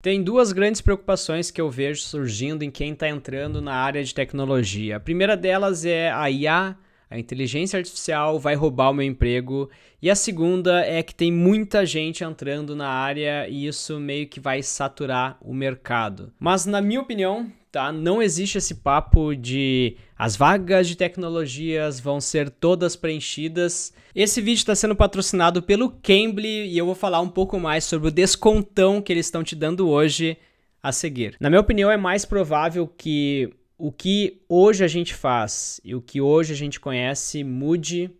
Tem duas grandes preocupações que eu vejo surgindo em quem está entrando na área de tecnologia. A primeira delas é a IA a inteligência artificial vai roubar o meu emprego. E a segunda é que tem muita gente entrando na área e isso meio que vai saturar o mercado. Mas na minha opinião, tá, não existe esse papo de as vagas de tecnologias vão ser todas preenchidas. Esse vídeo está sendo patrocinado pelo Cambly e eu vou falar um pouco mais sobre o descontão que eles estão te dando hoje a seguir. Na minha opinião, é mais provável que o que hoje a gente faz e o que hoje a gente conhece mude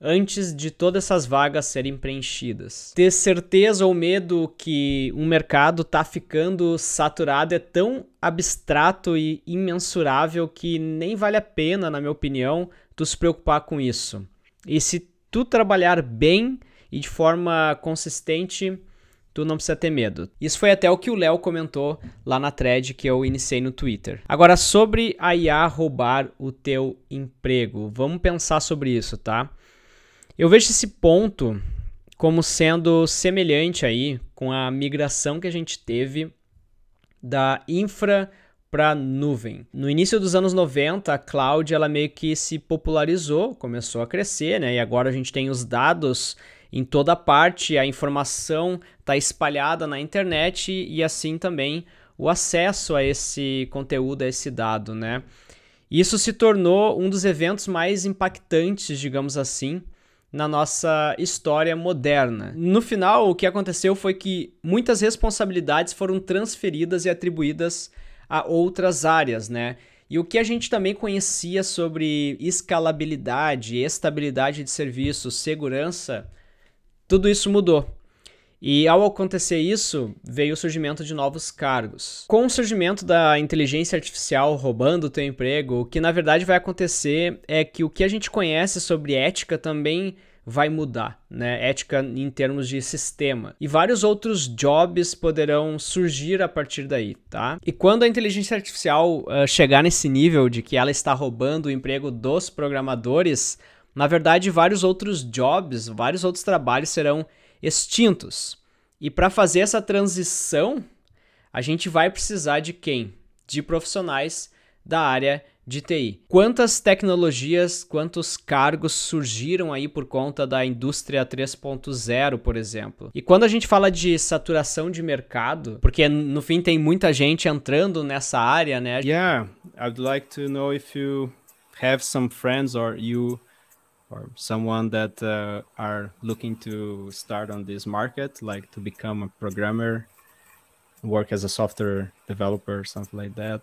antes de todas essas vagas serem preenchidas. Ter certeza ou medo que um mercado está ficando saturado é tão abstrato e imensurável que nem vale a pena, na minha opinião, tu se preocupar com isso. E se tu trabalhar bem e de forma consistente, tu não precisa ter medo. Isso foi até o que o Léo comentou lá na thread que eu iniciei no Twitter. Agora, sobre a IA roubar o teu emprego, vamos pensar sobre isso, tá? Eu vejo esse ponto como sendo semelhante aí com a migração que a gente teve da infra para nuvem. No início dos anos 90, a cloud ela meio que se popularizou, começou a crescer, né? E agora a gente tem os dados em toda parte, a informação está espalhada na internet e, assim também o acesso a esse conteúdo, a esse dado, né? Isso se tornou um dos eventos mais impactantes, digamos assim, na nossa história moderna. No final, o que aconteceu foi que muitas responsabilidades foram transferidas e atribuídas a outras áreas, né? E o que a gente também conhecia sobre escalabilidade, estabilidade de serviço, segurança, tudo isso mudou. E ao acontecer isso, veio o surgimento de novos cargos. Com o surgimento da inteligência artificial roubando o teu emprego, o que na verdade vai acontecer é que o que a gente conhece sobre ética também vai mudar, né? Ética em termos de sistema. E vários outros jobs poderão surgir a partir daí, tá? E quando a inteligência artificial uh, chegar nesse nível de que ela está roubando o emprego dos programadores, na verdade, vários outros jobs, vários outros trabalhos serão extintos. E para fazer essa transição, a gente vai precisar de quem? De profissionais da área de TI. Quantas tecnologias, quantos cargos surgiram aí por conta da indústria 3.0, por exemplo? E quando a gente fala de saturação de mercado, porque no fim tem muita gente entrando nessa área, né? Yeah, I'd like to know if you have some friends or you or someone that uh, are looking to start on this market, like to become a programmer, work as a software developer, something like that?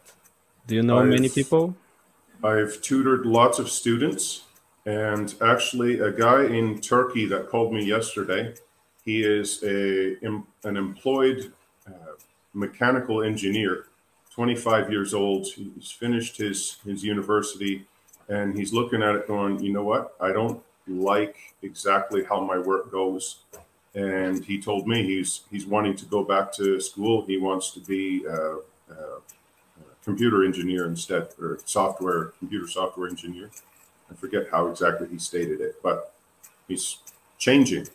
Do you know I've, many people? I've tutored lots of students, and actually, a guy in Turkey that called me yesterday. He is a an employed uh, mechanical engineer, 25 years old. He's finished his his university and he's looking at it going, you know what? I don't like exactly how my work goes. And he told me he's he's wanting to go back to school. He wants to be a, a computer engineer instead, or software computer software engineer. I forget how exactly he stated it, but he's changing.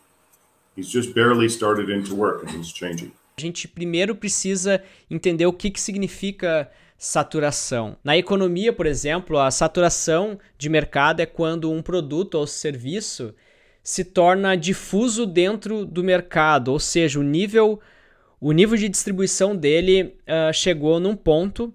He's just barely started into work and he's changing. A gente primeiro precisa entender o que, que significa saturação. Na economia, por exemplo, a saturação de mercado é quando um produto ou serviço se torna difuso dentro do mercado, ou seja, o nível, o nível de distribuição dele uh, chegou num ponto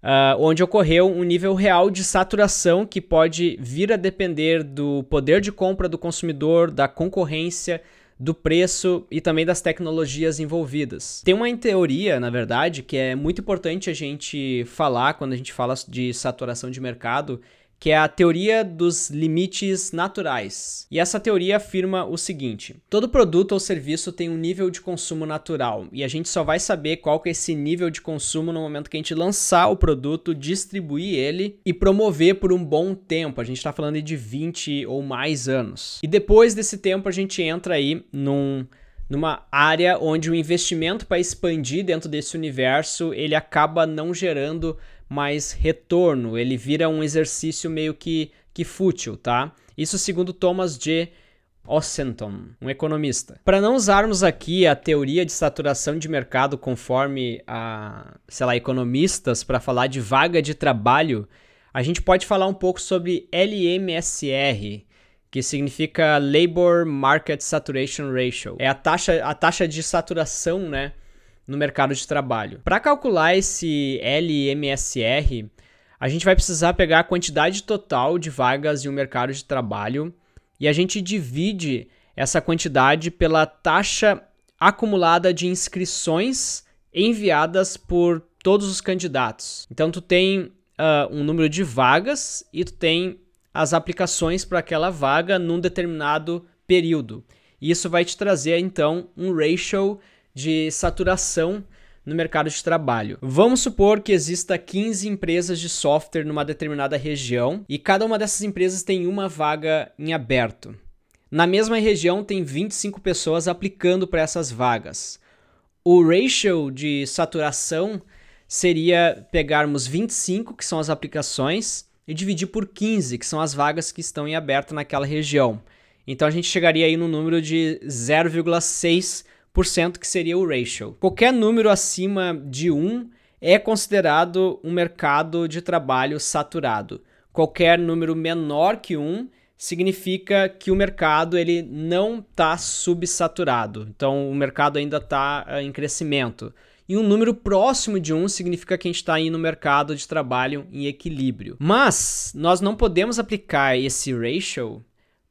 Uh, onde ocorreu um nível real de saturação que pode vir a depender do poder de compra do consumidor, da concorrência, do preço e também das tecnologias envolvidas. Tem uma teoria, na verdade, que é muito importante a gente falar quando a gente fala de saturação de mercado, que é a teoria dos limites naturais. E essa teoria afirma o seguinte: todo produto ou serviço tem um nível de consumo natural, e a gente só vai saber qual que é esse nível de consumo no momento que a gente lançar o produto, distribuir ele e promover por um bom tempo. A gente está falando de 20 ou mais anos. E depois desse tempo a gente entra aí num numa área onde o investimento para expandir dentro desse universo ele acaba não gerando mais retorno, ele vira um exercício meio que, que fútil, tá? Isso segundo Thomas J. Ossenton, um economista. Para não usarmos aqui a teoria de saturação de mercado conforme a, sei lá, economistas para falar de vaga de trabalho, a gente pode falar um pouco sobre LMSR, que significa Labor Market Saturation Ratio. É a taxa, a taxa de saturação, né? no mercado de trabalho. Para calcular esse LMSR, a gente vai precisar pegar a quantidade total de vagas em um mercado de trabalho e a gente divide essa quantidade pela taxa acumulada de inscrições enviadas por todos os candidatos. Então tu tem uh, um número de vagas e tu tem as aplicações para aquela vaga num determinado período. E isso vai te trazer então um ratio de saturação no mercado de trabalho. Vamos supor que exista 15 empresas de software numa determinada região e cada uma dessas empresas tem uma vaga em aberto. Na mesma região tem 25 pessoas aplicando para essas vagas. O ratio de saturação seria pegarmos 25, que são as aplicações, e dividir por 15, que são as vagas que estão em aberto naquela região. Então a gente chegaria aí no número de 0,6 que seria o ratio. Qualquer número acima de 1 é considerado um mercado de trabalho saturado. Qualquer número menor que 1 significa que o mercado ele não está subsaturado. Então o mercado ainda está uh, eh, em crescimento. E um número próximo de 1 significa que a gente está aí no mercado de trabalho em equilíbrio. Mas nós não podemos aplicar esse ratio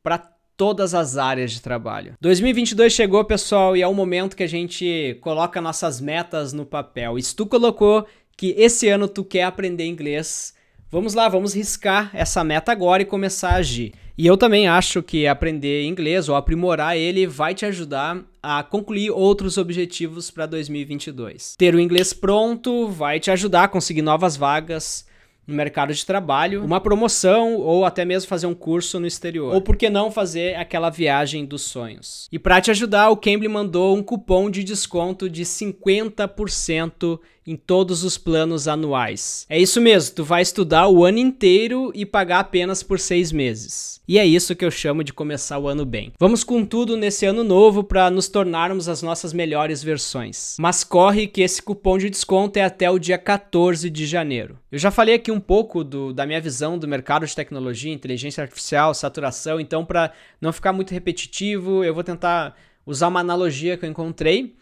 para todas as áreas de trabalho. 2022 chegou, pessoal, e é o momento que a gente coloca nossas metas no papel. E se tu colocou que esse ano tu quer aprender inglês, vamos lá, vamos riscar essa meta agora e começar a agir. E eu também acho que aprender inglês ou aprimorar ele vai te ajudar a concluir outros objetivos para 2022. Ter o inglês pronto vai te ajudar a conseguir novas vagas, no mercado de trabalho, uma promoção ou até mesmo fazer um curso no exterior. Ou por que não fazer aquela viagem dos sonhos? E para te ajudar, o Cambly mandou um cupom de desconto de 50% em todos os planos anuais. É isso mesmo, tu vai estudar o ano inteiro e pagar apenas por seis meses. E é isso que eu chamo de começar o ano bem. Vamos com tudo nesse ano novo para nos tornarmos as nossas melhores versões. Mas corre que esse cupom de desconto é até o dia 14 de janeiro. Eu já falei aqui um pouco do, da minha visão do mercado de tecnologia, inteligência artificial, saturação, então para não ficar muito repetitivo, eu vou tentar usar uma analogia que eu encontrei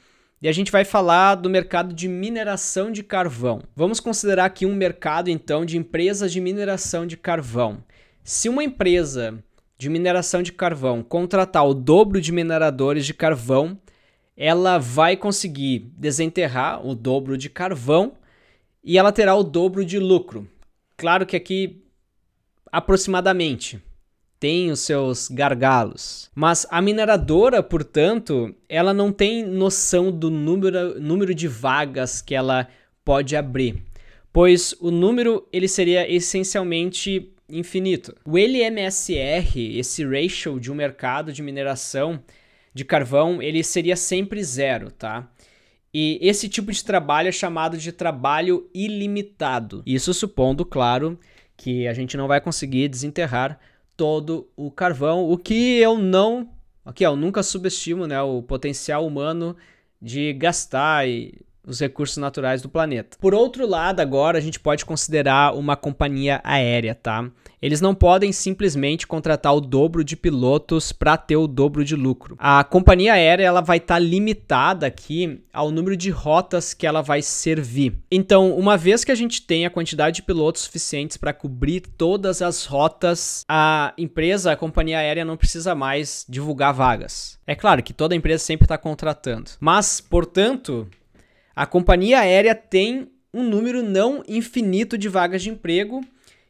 e a gente vai falar do mercado de mineração de carvão. Vamos considerar aqui um mercado então de empresas de mineração de carvão. Se uma empresa de mineração de carvão contratar o dobro de mineradores de carvão, ela vai conseguir desenterrar o dobro de carvão e ela terá o dobro de lucro. Claro que aqui aproximadamente, tem os seus gargalos. Mas a mineradora, portanto, ela não tem noção do número, número de vagas que ela pode abrir, pois o número ele seria essencialmente infinito. O LMSR, esse ratio de um mercado de mineração de carvão, ele seria sempre zero, tá? E esse tipo de trabalho é chamado de trabalho ilimitado. Isso supondo, claro, que a gente não vai conseguir desenterrar todo o carvão, o que eu não. Aqui, ó, eu nunca subestimo né, o potencial humano de gastar e os recursos naturais do planeta. Por outro lado, agora a gente pode considerar uma companhia aérea, tá? Eles não podem simplesmente contratar o dobro de pilotos para ter o dobro de lucro. A companhia aérea ela vai estar tá limitada aqui ao número de rotas que ela vai servir. Então, uma vez que a gente tem a quantidade de pilotos suficientes para cobrir todas as rotas, a empresa, a companhia aérea não precisa mais divulgar vagas. É claro que toda empresa sempre está contratando, mas portanto a companhia aérea tem um número não infinito de vagas de emprego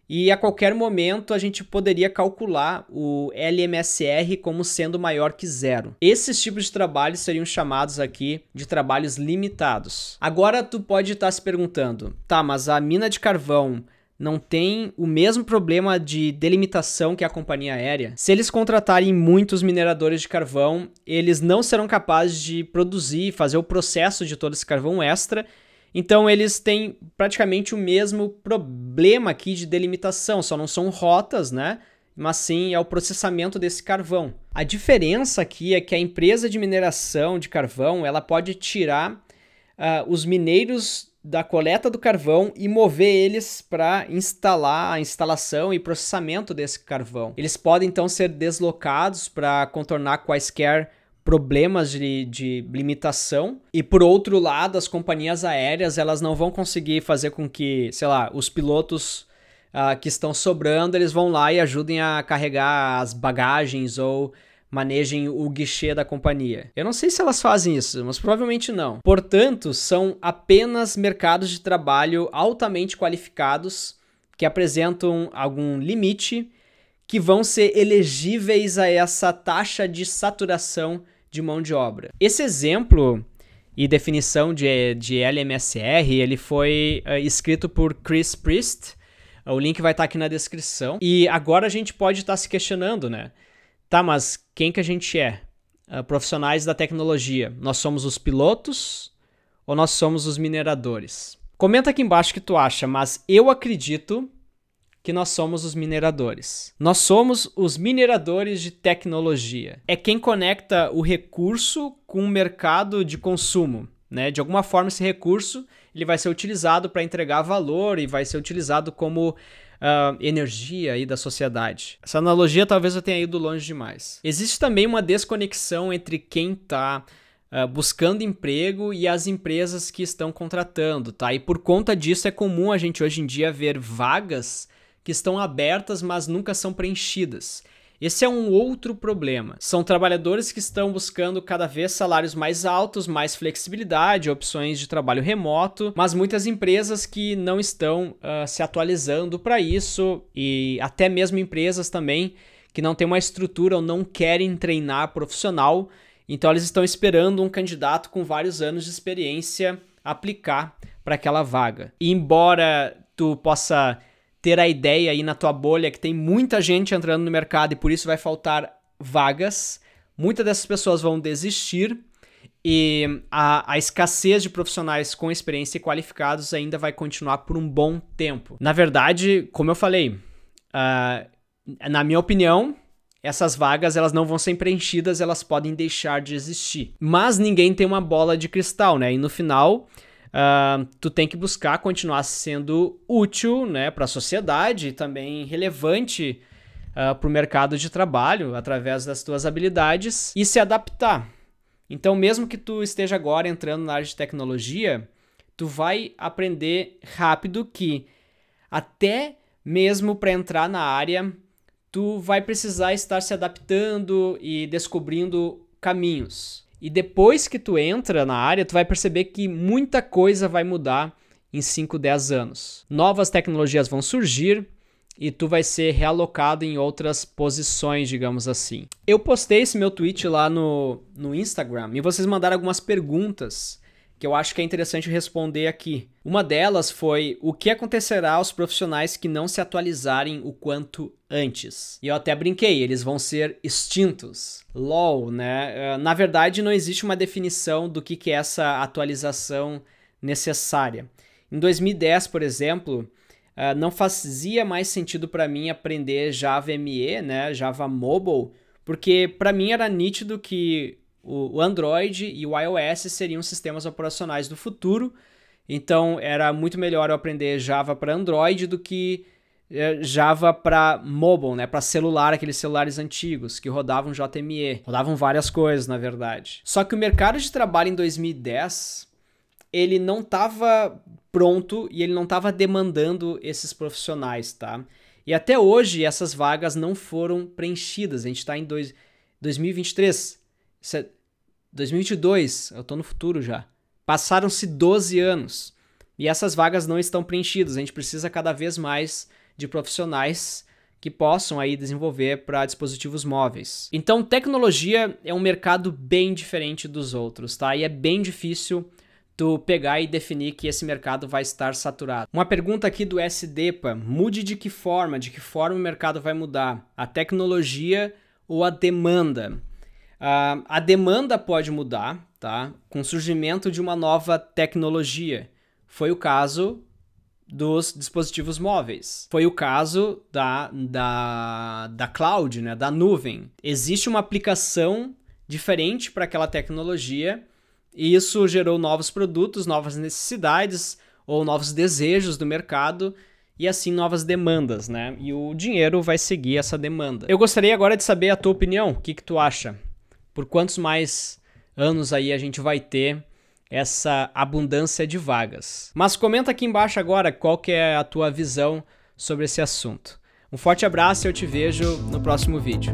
e a qualquer momento a gente poderia calcular o LMSR como sendo maior que zero. Esses tipos de trabalhos seriam chamados aqui de trabalhos limitados. Agora tu pode estar se perguntando, tá, mas a mina de carvão não tem o mesmo problema de delimitação que a companhia aérea. Se eles contratarem muitos mineradores de carvão, eles não serão capazes de produzir, fazer o processo de todo esse carvão extra. Então eles têm praticamente o mesmo problema aqui de delimitação, só não são rotas, né? Mas sim é o processamento desse carvão. A diferença aqui é que a empresa de mineração de carvão, ela pode tirar uh, os mineiros da coleta do carvão e mover eles para instalar a instalação e processamento desse carvão. Eles podem então ser deslocados para contornar quaisquer problemas de, de, limitação. E por outro lado, as companhias aéreas elas não vão conseguir fazer com que, sei lá, os pilotos uh, que estão sobrando eles vão lá e ajudem a carregar as bagagens ou manejem o guichê da companhia. Eu não sei se elas fazem isso, mas provavelmente não. Portanto, são apenas mercados de trabalho altamente qualificados que apresentam algum limite que vão ser elegíveis a essa taxa de saturação de mão de obra. Esse exemplo e definição de, de LMSR, ele foi uh, escrito por Chris Priest. O link vai estar tá aqui na descrição. E agora a gente pode estar tá se questionando, né? tá, mas quem que a gente é? Uh, profissionais da tecnologia. Nós somos os pilotos ou nós somos os mineradores? Comenta aqui embaixo o que tu acha, mas eu acredito que nós somos os mineradores. Nós somos os mineradores de tecnologia. É quem conecta o recurso com o mercado de consumo. Né? De alguma forma, esse recurso ele vai ser utilizado para entregar valor e vai ser utilizado como uh, energia aí da sociedade. Essa analogia talvez eu tenha ido longe demais. Existe também uma desconexão entre quem está Uh, ah, buscando emprego e as empresas que estão contratando, tá? E por conta disso é comum a gente hoje em dia ver vagas que estão abertas, mas nunca são preenchidas. Esse é um outro problema. São trabalhadores que estão buscando cada vez salários mais altos, mais flexibilidade, opções de trabalho remoto, mas muitas empresas que não estão uh, se atualizando para isso e até mesmo empresas também que não têm uma estrutura ou não querem treinar profissional, então eles estão esperando um candidato com vários anos de experiência aplicar para aquela vaga. E embora tu possa ter a ideia aí na tua bolha que tem muita gente entrando no mercado e por isso vai faltar vagas. Muitas dessas pessoas vão desistir e a, a, escassez de profissionais com experiência e qualificados ainda vai continuar por um bom tempo. Na verdade, como eu falei, uh, na minha opinião, essas vagas elas não vão ser preenchidas, elas podem deixar de existir. Mas ninguém tem uma bola de cristal, né? E no final uh, tu tem que buscar continuar sendo útil né, para a sociedade e também relevante uh, ah, para o mercado de trabalho através das tuas habilidades e se adaptar. Então, mesmo que tu esteja agora entrando na área de tecnologia, tu vai aprender rápido que até mesmo para entrar na área, tu vai precisar estar se adaptando e descobrindo caminhos. E depois que tu entra na área, tu vai perceber que muita coisa vai mudar em 5, 10 anos. Novas tecnologias vão surgir e tu vai ser realocado em outras posições, digamos assim. Eu postei esse meu tweet lá no, no Instagram e vocês mandaram algumas perguntas que eu acho que é interessante responder aqui. Uma delas foi o que acontecerá aos profissionais que não se atualizarem o quanto antes. E eu até brinquei, eles vão ser extintos. LOL, né? Eh, na verdade, não existe uma definição do que, que é essa atualização necessária. Em 2010, por exemplo, eh, não fazia mais sentido para mim aprender Java ME, né? Java Mobile, porque para mim era nítido que o Android e o iOS seriam sistemas operacionais do futuro. Então era muito melhor eu aprender Java para Android do que eh, Java para mobile, né, para celular, aqueles celulares antigos que rodavam JME, rodavam várias coisas, na verdade. Só que o mercado de trabalho em 2010, ele não estava pronto e ele não estava demandando esses profissionais, tá? E até hoje essas vagas não foram preenchidas. A gente está em dois, 2023. 2022, eu tô no futuro já. Passaram-se 12 anos e essas vagas não estão preenchidas. A gente precisa cada vez mais de profissionais que possam aí desenvolver para dispositivos móveis. Então, tecnologia é um mercado bem diferente dos outros, tá? E é bem difícil tu pegar e definir que esse mercado vai estar saturado. Uma pergunta aqui do SDPA, mude de que forma, de que forma o mercado vai mudar? A tecnologia ou a demanda? Uh, a demanda pode mudar, tá? Com o surgimento de uma nova tecnologia. Foi o caso dos dispositivos móveis. Foi o caso da, da, da cloud, né? da nuvem. Existe uma aplicação diferente para aquela tecnologia e isso gerou novos produtos, novas necessidades ou novos desejos do mercado e assim novas demandas, né? E o dinheiro vai seguir essa demanda. Eu gostaria agora de saber a tua opinião, o que, que tu acha? por quantos mais anos aí a gente vai ter essa abundância de vagas. Mas comenta aqui embaixo agora qual que é a tua visão sobre esse assunto. Um forte abraço e eu te vejo no próximo vídeo.